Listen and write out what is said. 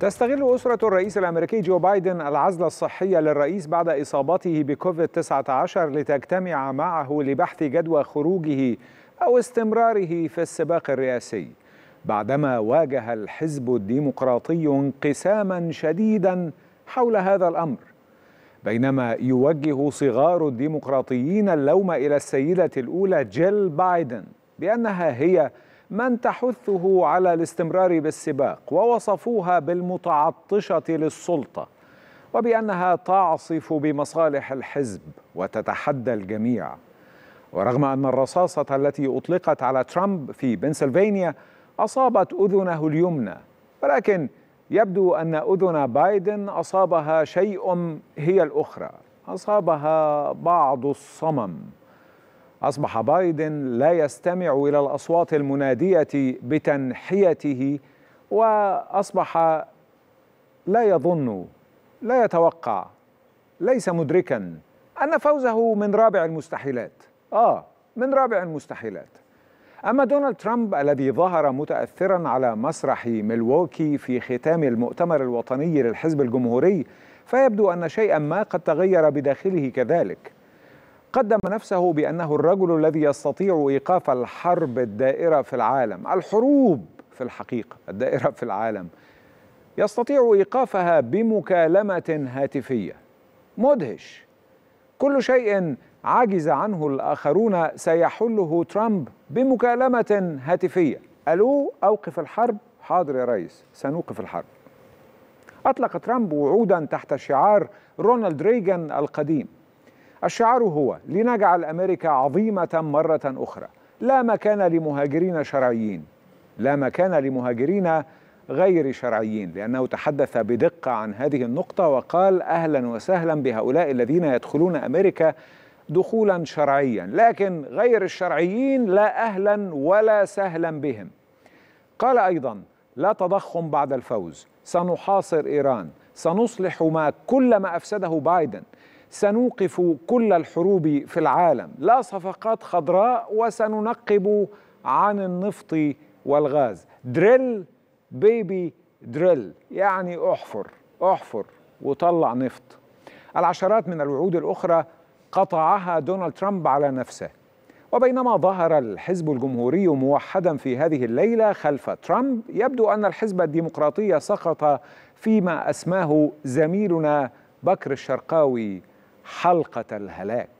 تستغل أسرة الرئيس الأمريكي جو بايدن العزلة الصحية للرئيس بعد إصابته بكوفيد 19 لتجتمع معه لبحث جدوى خروجه أو استمراره في السباق الرئاسي بعدما واجه الحزب الديمقراطي انقساما شديدا حول هذا الأمر بينما يوجه صغار الديمقراطيين اللوم إلى السيدة الأولى جيل بايدن بأنها هي من تحثه على الاستمرار بالسباق ووصفوها بالمتعطشه للسلطه وبانها تعصف بمصالح الحزب وتتحدى الجميع ورغم ان الرصاصه التي اطلقت على ترامب في بنسلفانيا اصابت اذنه اليمنى ولكن يبدو ان اذن بايدن اصابها شيء هي الاخرى اصابها بعض الصمم أصبح بايدن لا يستمع إلى الأصوات المنادية بتنحيته وأصبح لا يظن لا يتوقع ليس مدركا أن فوزه من رابع المستحيلات آه من رابع المستحيلات أما دونالد ترامب الذي ظهر متأثرا على مسرح ملواكي في ختام المؤتمر الوطني للحزب الجمهوري فيبدو أن شيئا ما قد تغير بداخله كذلك قدم نفسه بأنه الرجل الذي يستطيع إيقاف الحرب الدائرة في العالم الحروب في الحقيقة الدائرة في العالم يستطيع إيقافها بمكالمة هاتفية مدهش كل شيء عجز عنه الآخرون سيحله ترامب بمكالمة هاتفية ألو أوقف الحرب حاضر يا ريس سنوقف الحرب أطلق ترامب وعودا تحت شعار رونالد ريغان القديم الشعار هو لنجعل أمريكا عظيمة مرة أخرى لا مكان لمهاجرين شرعيين لا مكان لمهاجرين غير شرعيين لأنه تحدث بدقة عن هذه النقطة وقال أهلا وسهلا بهؤلاء الذين يدخلون أمريكا دخولا شرعيا لكن غير الشرعيين لا أهلا ولا سهلا بهم قال أيضا لا تضخم بعد الفوز سنحاصر إيران سنصلح ما كل ما أفسده بايدن سنوقف كل الحروب في العالم لا صفقات خضراء وسننقب عن النفط والغاز دريل بيبي دريل يعني احفر احفر وطلع نفط العشرات من الوعود الأخرى قطعها دونالد ترامب على نفسه وبينما ظهر الحزب الجمهوري موحدا في هذه الليلة خلف ترامب يبدو أن الحزب الديمقراطي سقط فيما أسماه زميلنا بكر الشرقاوي حلقة الهلاك